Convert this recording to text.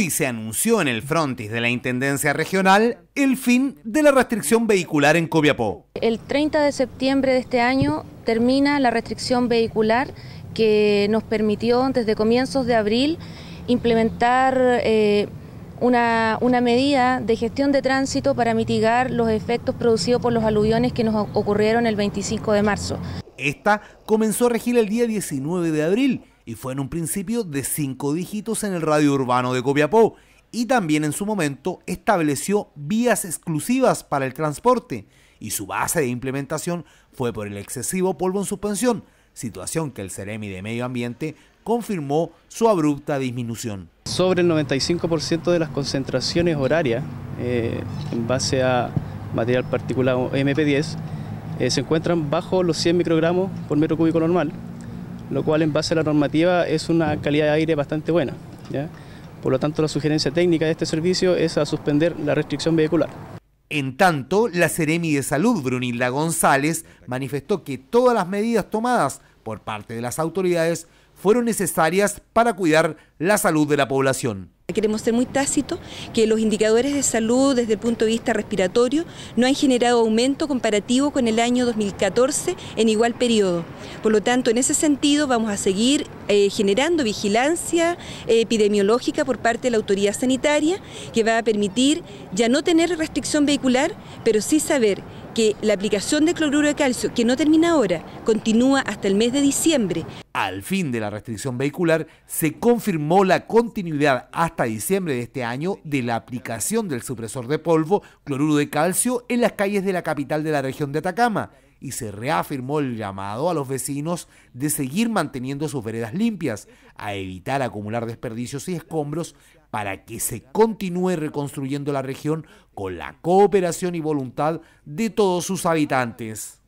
y se anunció en el frontis de la Intendencia Regional el fin de la restricción vehicular en Coviapó. El 30 de septiembre de este año termina la restricción vehicular que nos permitió desde comienzos de abril implementar eh, una, una, medida de gestión de tránsito para mitigar los efectos producidos por los aluviones que nos ocurrieron el 25 de marzo. Esta comenzó a regir el día 19 de abril y fue en un principio de cinco dígitos en el radio urbano de Copiapó y también en su momento estableció vías exclusivas para el transporte y su base de implementación fue por el excesivo polvo en suspensión, situación que el Ceremi de Medio Ambiente confirmó su abrupta disminución. Sobre el 95% de las concentraciones horarias eh, en base a material particulado MP10 eh, se encuentran bajo los 100 microgramos por metro cúbico normal, lo cual en base a la normativa es una calidad de aire bastante buena. Por lo tanto, la sugerencia técnica de este servicio es a suspender la restricción vehicular. En tanto, la Seremi de Salud, Brunilda González, manifestó que todas las medidas tomadas por parte de las autoridades fueron necesarias para cuidar la salud de la población. Queremos ser muy tácitos que los indicadores de salud desde el punto de vista respiratorio no han generado aumento comparativo con el año 2014 en igual periodo. Por lo tanto, en ese sentido vamos a seguir eh, generando vigilancia eh, epidemiológica por parte de la autoridad sanitaria que va a permitir ya no tener restricción vehicular, pero sí saber que la aplicación de cloruro de calcio, que no termina ahora, continúa hasta el mes de diciembre. Al fin de la restricción vehicular, se confirmó la continuidad hasta diciembre de este año de la aplicación del supresor de polvo, cloruro de calcio, en las calles de la capital de la región de Atacama y se reafirmó el llamado a los vecinos de seguir manteniendo sus veredas limpias, a evitar acumular desperdicios y escombros para que se continúe reconstruyendo la región con la cooperación y voluntad de todos sus habitantes.